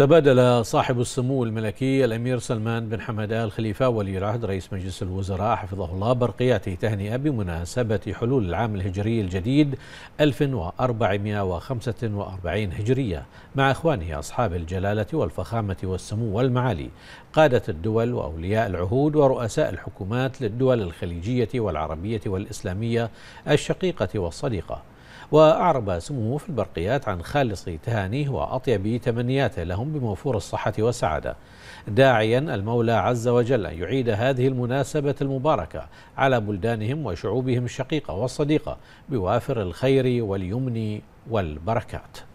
تبادل صاحب السمو الملكي الأمير سلمان بن حمد آل خليفة ولي العهد رئيس مجلس الوزراء حفظه الله برقياته تهنئة بمناسبة حلول العام الهجري الجديد 1445 هجرية مع إخوانه أصحاب الجلالة والفخامة والسمو والمعالي قادة الدول وأولياء العهود ورؤساء الحكومات للدول الخليجية والعربية والإسلامية الشقيقة والصديقة وأعرب سموه في البرقيات عن خالص تهانيه وأطيب تمنياته لهم بموفور الصحة والسعادة داعيا المولى عز وجل أن يعيد هذه المناسبة المباركة على بلدانهم وشعوبهم الشقيقة والصديقة بوافر الخير واليمن والبركات